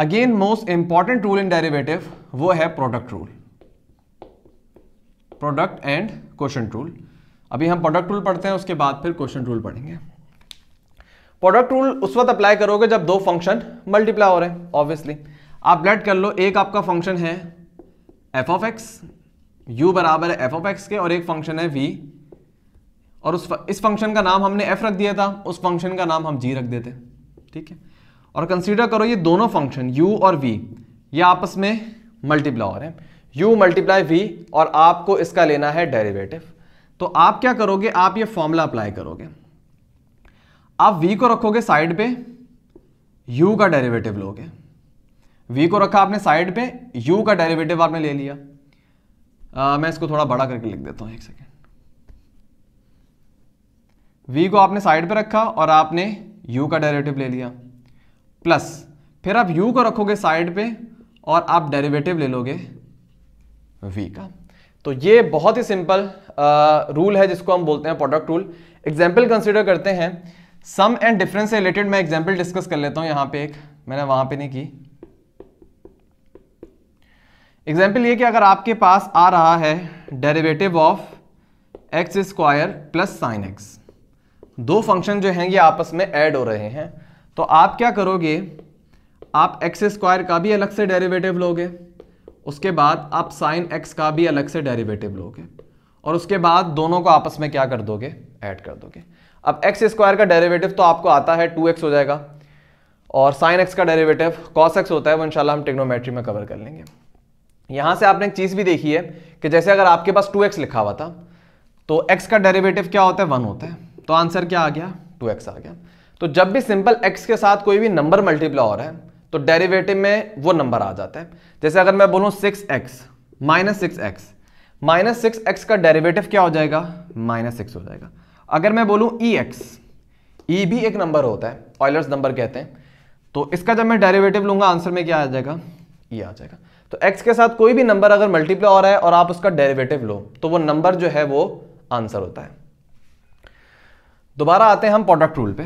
again most important rule in derivative वो है product rule product and quotient rule अभी हम प्रोडक्ट रूल पढ़ते हैं उसके बाद फिर क्वेश्चन रूल पढ़ेंगे प्रोडक्ट रूल उस वक्त अप्लाई करोगे जब दो फंक्शन मल्टीप्लाई हो रहे हैं ऑब्वियसली आप लेट कर लो एक आपका फंक्शन है एफ ऑफ एक्स यू बराबर है एफ ऑफ एक्स के और एक फंक्शन है वी और उस इस फंक्शन का नाम हमने एफ रख दिया था उस फंक्शन का नाम हम जी रख देते ठीक है और कंसीडर करो ये दोनों फंक्शन u और v ये आपस में मल्टीप्लाई हो रहे हैं u मल्टीप्लाई वी और आपको इसका लेना है डेरिवेटिव तो आप क्या करोगे आप ये फॉर्मूला अप्लाई करोगे आप v को रखोगे साइड पे u का डेरिवेटिव लोगे v को रखा आपने साइड पे u का डेरिवेटिव आपने ले लिया आ, मैं इसको थोड़ा बड़ा करके लिख देता हूँ एक सेकेंड v को आपने साइड पे रखा और आपने u का डेरिवेटिव ले लिया प्लस फिर आप u को रखोगे साइड पे और आप डेरिवेटिव ले लोगे v का तो ये बहुत ही सिंपल रूल है जिसको हम बोलते हैं प्रोडक्ट रूल एग्जाम्पल कंसिडर करते हैं सम एंड डिफरेंस से रिलेटेड मैं एग्जाम्पल डिस्कस कर लेता हूं यहां पे एक मैंने वहां पे नहीं की एग्जाम्पल ये कि अगर आपके पास आ रहा है derivative of x square plus sine x दो फंक्शन जो हैं ये आपस में ऐड हो रहे हैं तो आप क्या करोगे आप एक्स स्क्वायर का भी अलग से डेरिवेटिव लोगे उसके बाद आप साइन एक्स का भी अलग से डेरिवेटिव लोगे और उसके बाद दोनों को आपस में क्या कर दोगे ऐड कर दोगे अब एक्स स्क्वायर का डेरिवेटिव तो आपको आता है टू एक्स हो जाएगा और साइन एक्स का डेरिवेटिव कॉस एक्स होता है वो इंशाल्लाह हम टेक्नोमेट्री में कवर कर लेंगे यहाँ से आपने एक चीज़ भी देखी है कि जैसे अगर आपके पास टू एक्स लिखा हुआ था तो एक्स का डेरिवेटिव क्या होता है वन होता है तो आंसर क्या आ गया टू एक्स आ गया तो जब भी सिंपल एक्स के साथ कोई भी नंबर मल्टीप्लाई हो रहा है तो डेरिवेटिव में वो नंबर आ जाता है जैसे अगर मैं बोलूँ six x minus six x minus six x का डेरिवेटिव क्या हो जाएगा माइनस सिक्स हो जाएगा अगर मैं बोलूँ e e x e e भी एक नंबर होता है ऑयलर्स नंबर कहते हैं तो इसका जब मैं डेरिवेटिव लूँगा आंसर में क्या आ जाएगा ई e आ जाएगा तो एक्स के साथ कोई भी नंबर अगर मल्टीप्लाई हो रहा है और आप उसका डेरिवेटिव लो तो वो नंबर जो है वो आंसर होता है दोबारा आते हैं हम प्रोडक्ट रूल पे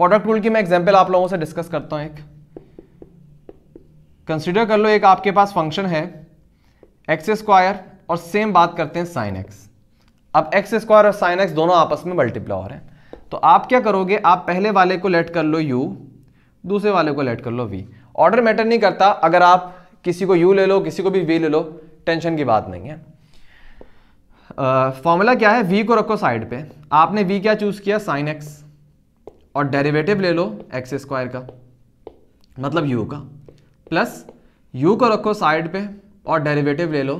प्रोडक्ट रूल की मैं एग्जाम्पल आप लोगों से डिस्कस करता हूं एक कंसिडर कर लो एक आपके पास फंक्शन है एक्स स्क्वायर और सेम बात करते हैं साइन एक्स अब एक्स स्क्वायर और साइन एक्स दोनों आपस में मल्टीप्लावर हैं तो आप क्या करोगे आप पहले वाले को लेट कर लो यू दूसरे वाले को लेट कर लो वी ऑर्डर मैटर नहीं करता अगर आप किसी को यू ले लो किसी को भी वी ले लो टेंशन की बात नहीं है फॉर्मूला क्या है वी को रखो साइड पे आपने वी क्या चूज़ किया साइन एक्स और डेरिवेटिव ले लो एक्स स्क्वायर का मतलब यू का प्लस यू को रखो साइड पे और डेरिवेटिव ले लो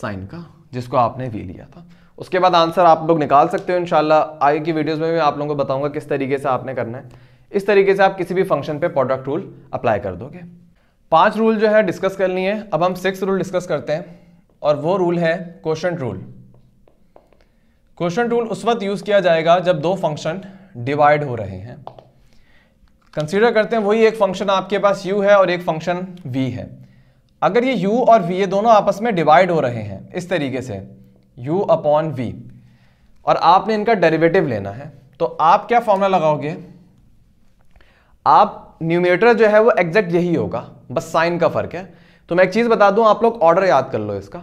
साइन का जिसको आपने वी लिया था उसके बाद आंसर आप लोग निकाल सकते हो इनशाला आगे की वीडियोस में भी आप लोगों को बताऊंगा किस तरीके से आपने करना है इस तरीके से आप किसी भी फंक्शन पे प्रोडक्ट रूल अप्लाई कर दोगे पांच रूल जो है डिस्कस करनी है अब हम सिक्स रूल डिस्कस करते हैं और वो रूल है क्वेश्चन रूल क्वेश्चन टूल उस वक्त यूज़ किया जाएगा जब दो फंक्शन डिवाइड हो रहे हैं कंसीडर करते हैं वही एक फंक्शन आपके पास u है और एक फंक्शन v है अगर ये u और v ये दोनों आपस में डिवाइड हो रहे हैं इस तरीके से u अपॉन वी और आपने इनका डेरिवेटिव लेना है तो आप क्या फॉर्मूला लगाओगे आप न्यूमिनेटर जो है वो एग्जैक्ट यही होगा बस साइन का फर्क है तो मैं एक चीज़ बता दूं आप लोग ऑर्डर याद कर लो इसका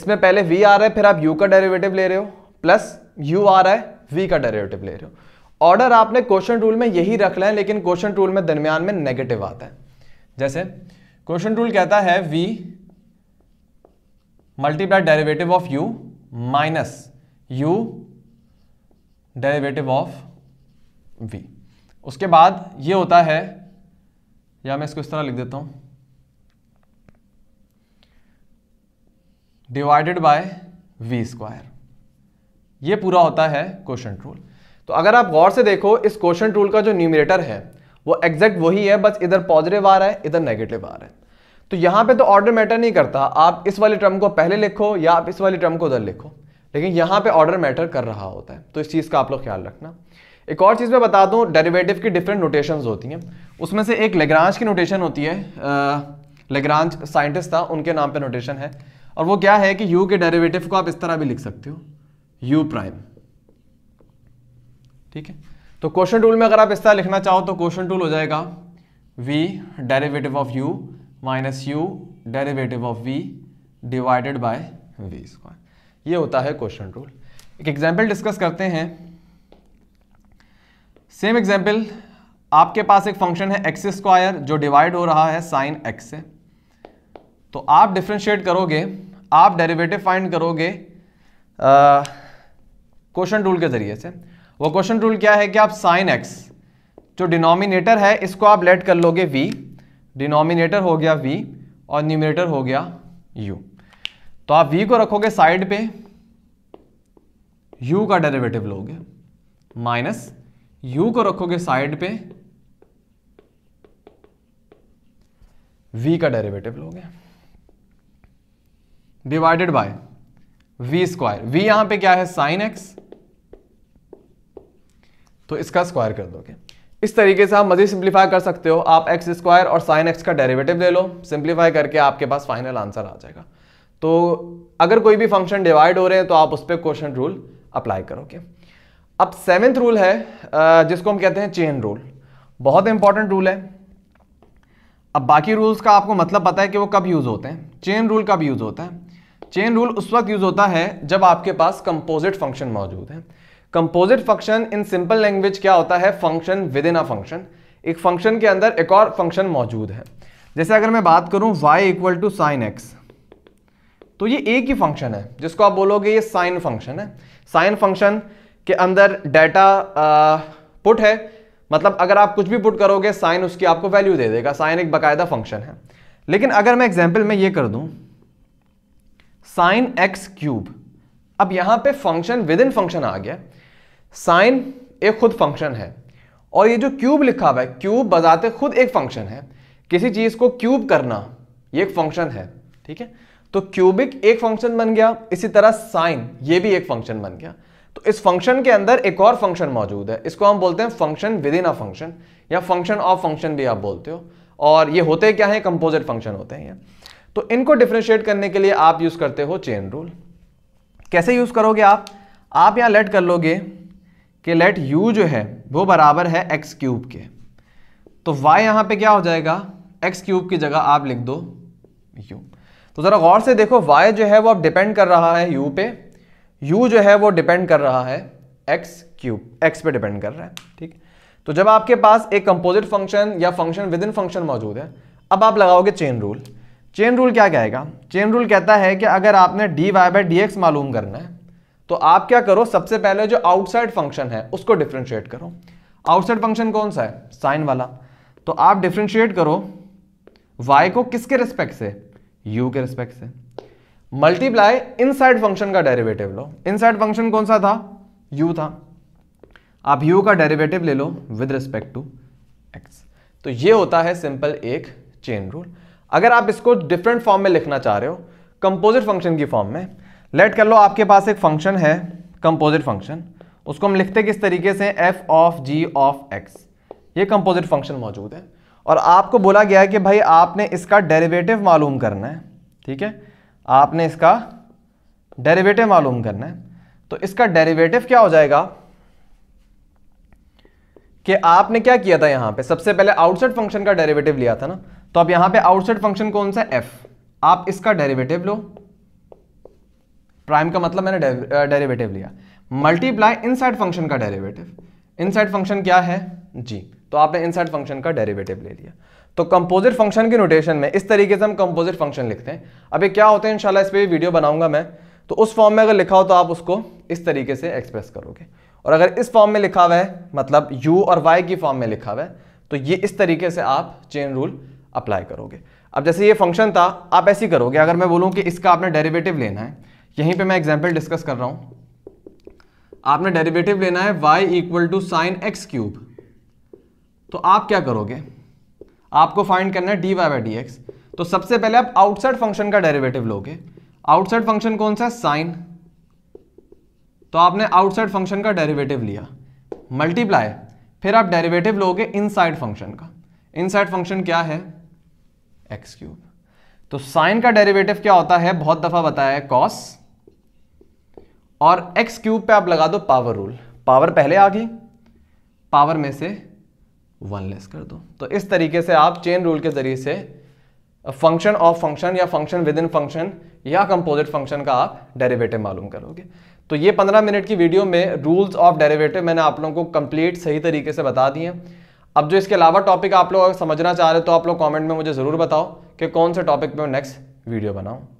इसमें पहले v आ रहा है फिर आप u का डेरिवेटिव ले रहे हो प्लस यू आ रहा है वी का डेरेवेटिव ले रहे हो ऑर्डर आपने क्वेश्चन रूल में यही रख लें लेकिन क्वेश्चन रूल में दरमियान में नेगेटिव आता है जैसे क्वेश्चन रूल कहता है v multiply derivative of u minus u derivative of v उसके बाद ये होता है या मैं इसको इस तरह लिख देता हूं डिवाइडेड बाय वी स्क्वायर ये पूरा होता है क्वेश्चन रूल तो अगर आप गौर से देखो इस क्वेश्चन रूल का जो न्यूमिनेटर है वो एग्जैक्ट वही है बस इधर पॉजिटिव आ रहा है इधर नेगेटिव आ रहा है तो यहाँ पे तो ऑर्डर मैटर नहीं करता आप इस वाले टर्म को पहले लिखो या आप इस वाले टर्म को उधर लिखो लेकिन यहाँ पे ऑर्डर मैटर कर रहा होता है तो इस चीज़ का आप लोग ख्याल रखना एक और चीज़ मैं बता दूँ डेरिवेटिव की डिफरेंट नोटेशन होती हैं उसमें से एक लेग्रांज की नोटेशन होती है लेग्रांज साइंटिस्ट था उनके नाम पर नोटेशन है और वो क्या है कि यू के डेरेवेटिव को आप इस तरह भी लिख सकते हो यू प्राइम ठीक है तो क्वेश्चन टूल में अगर आप इस तरह लिखना चाहो तो क्वेश्चन टूल हो जाएगा v derivative of u minus u derivative of v divided by v square ये होता है क्वेश्चन टूल एक एग्जाम्पल डिस्कस करते हैं सेम एग्जाम्पल आपके पास एक फंक्शन है एक्स स्क्वायर जो डिवाइड हो रहा है साइन एक्स से तो आप डिफ्रेंशिएट करोगे आप डेरिवेटिव फाइंड करोगे आ, क्वेश्चन टूल के जरिए से वो क्वेश्चन टूल क्या है कि आप साइन एक्स जो डिनोमिनेटर है इसको आप लेट कर लोगे वी डिनोमिनेटर हो गया वी और न्यूमिनेटर हो गया यू तो आप वी को रखोगे साइड पे यू का डेरिवेटिव लोगे माइनस यू को रखोगे साइड पे वी का डेरिवेटिव लोगे divided by v square v यहां पे क्या है साइन एक्स तो इसका स्क्वायर कर दोगे इस तरीके से आप मजीद सिंप्लीफाई कर सकते हो आप एक्स स्क्वायर और साइन एक्स का डेरिवेटिव ले लो सिंप्लीफाई करके आपके पास फाइनल आंसर आ जाएगा तो अगर कोई भी फंक्शन डिवाइड हो रहे हैं तो आप उस पर क्वेश्चन रूल अप्लाई करोगे अब सेवेंथ रूल है जिसको हम कहते हैं चेन रूल बहुत इंपॉर्टेंट रूल है अब बाकी रूल्स का आपको मतलब पता है कि वो कब यूज़ होते हैं चेन रूल कब यूज़ होता है चेन रूल उस वक्त यूज़ होता है जब आपके पास कंपोजिट फंक्शन मौजूद है composite function in simple language क्या होता है फंक्शन विद इन अ फंक्शन एक फंक्शन के अंदर एक और फंक्शन मौजूद है जैसे अगर मैं बात करूं y equal to sine x तो ये एक ही फंक्शन है जिसको आप बोलोगे ये साइन फंक्शन है साइन फंक्शन के अंदर डाटा पुट है मतलब अगर आप कुछ भी पुट करोगे साइन उसकी आपको वैल्यू दे देगा साइन एक बाकायदा फंक्शन है लेकिन अगर मैं एग्जाम्पल में ये कर दूं साइन एक्स क्यूब अब यहां पे फंक्शन विद इन फंक्शन आ गया साइन एक खुद फंक्शन है और ये जो क्यूब लिखा हुआ है क्यूब बजाते खुद एक फंक्शन है किसी चीज़ को क्यूब करना ये एक फंक्शन है ठीक है तो क्यूबिक एक फंक्शन बन गया इसी तरह साइन ये भी एक फंक्शन बन गया तो इस फंक्शन के अंदर एक और फंक्शन मौजूद है इसको हम बोलते हैं फंक्शन विद इन अ फंक्शन या फंक्शन ऑफ फंक्शन भी आप बोलते हो और ये होते क्या है कंपोजिट फंक्शन होते हैं तो इनको डिफ्रेंशिएट करने के लिए आप यूज़ करते हो चेन रूल कैसे यूज़ करोगे आप आप यहाँ लेट कर लोगे कि लेट u जो है वो बराबर है एक्स क्यूब के तो y यहाँ पे क्या हो जाएगा एक्स क्यूब की जगह आप लिख दो u तो ज़रा गौर से देखो y जो है वो अब डिपेंड कर रहा है u पे u जो है वो डिपेंड कर रहा है एक्स क्यूब एक्स पे डिपेंड कर रहा है ठीक तो जब आपके पास एक कंपोजिट फंक्शन या फंक्शन विद इन फंक्शन मौजूद है अब आप लगाओगे चेन रूल चेन रूल क्या कहेगा चेन रूल कहता है कि अगर आपने d y by d x मालूम करना है तो आप क्या करो सबसे पहले जो आउटसाइड फंक्शन है उसको डिफ्रेंशिएट करो आउटसाइड फंक्शन कौन सा है साइन वाला तो आप डिफ्रेंशिएट करो y को किसके रिस्पेक्ट से u के रिस्पेक्ट से मल्टीप्लाई इनसाइड फंक्शन का डेरिवेटिव लो इनसाइड फंक्शन कौन सा था u था आप u का डेरिवेटिव ले लो विद रिस्पेक्ट टू x तो ये होता है सिंपल एक चेन रूल अगर आप इसको डिफरेंट फॉर्म में लिखना चाह रहे हो कंपोजिट फंक्शन की फॉर्म में लेट कर लो आपके पास एक फंक्शन है कंपोजिट फंक्शन उसको हम लिखते किस तरीके से f of g of x ये कंपोजिट फंक्शन मौजूद है और आपको बोला गया है कि भाई आपने इसका डेरिवेटिव मालूम करना है ठीक है आपने इसका डेरिवेटिव मालूम करना है तो इसका डेरिवेटिव क्या हो जाएगा कि आपने क्या किया था यहां पे सबसे पहले आउटसाइड फंक्शन का डेरिवेटिव लिया था ना तो अब यहां पे आउटसाइड फंक्शन कौन सा एफ आप इसका डेरिवेटिव लो प्राइम का मतलब मैंने डेरिवेटिव लिया मल्टीप्लाई इनसाइड फंक्शन का डेरिवेटिव इनसाइड फंक्शन क्या है जी तो आपने इनसाइड फंक्शन का डेरिवेटिव ले लिया तो कंपोजिट फंक्शन के नोटेशन में इस तरीके से हम कंपोजिट फंक्शन लिखते हैं अब ये क्या होते हैं इंशाल्लाह इस पर भी वीडियो बनाऊंगा मैं तो उस फॉर्म में अगर लिखा हो तो आप उसको इस तरीके से एक्सप्रेस करोगे और अगर इस फॉर्म में लिखा हुआ है मतलब u और y की फॉर्म में लिखा हुआ है तो ये इस तरीके से आप चेन रूल अप्लाई करोगे अब जैसे ये फंक्शन था आप ऐसी करोगे अगर मैं बोलूँ कि इसका आपने डेरिवेटिव लेना है यहीं पे मैं एग्जाम्पल डिस्कस कर रहा हूं आपने डेरिवेटिव लेना है y equal to sine x cube तो आप क्या करोगे आपको फाइंड करना है dy वाई बाई डी तो सबसे पहले आप आउटसाइड फंक्शन का डेरिवेटिव लोगे आउटसाइड फंक्शन कौन सा है साइन तो आपने आउटसाइड फंक्शन का डेरिवेटिव लिया मल्टीप्लाई फिर आप डेरिवेटिव लोगे इनसाइड फंक्शन का इनसाइड फंक्शन क्या है एक्स क्यूब तो साइन का डेरिवेटिव क्या होता है बहुत दफा बताया है कॉस और एक्स क्यूब पे आप लगा दो पावर रूल पावर पहले आ गई पावर में से वन लेस कर दो तो इस तरीके से आप चेन रूल के जरिए से फंक्शन ऑफ फंक्शन या फंक्शन विद इन फंक्शन या कंपोजिट फंक्शन का आप डेरिवेटिव मालूम करोगे तो ये 15 मिनट की वीडियो में रूल्स ऑफ डेरिवेटिव मैंने आप लोगों को कंप्लीट सही तरीके से बता दिए अब जो इसके अलावा टॉपिक आप लोग समझना चाह रहे हो तो आप लोग कमेंट में मुझे ज़रूर बताओ कि कौन से टॉपिक में नेक्स्ट वीडियो बनाऊँ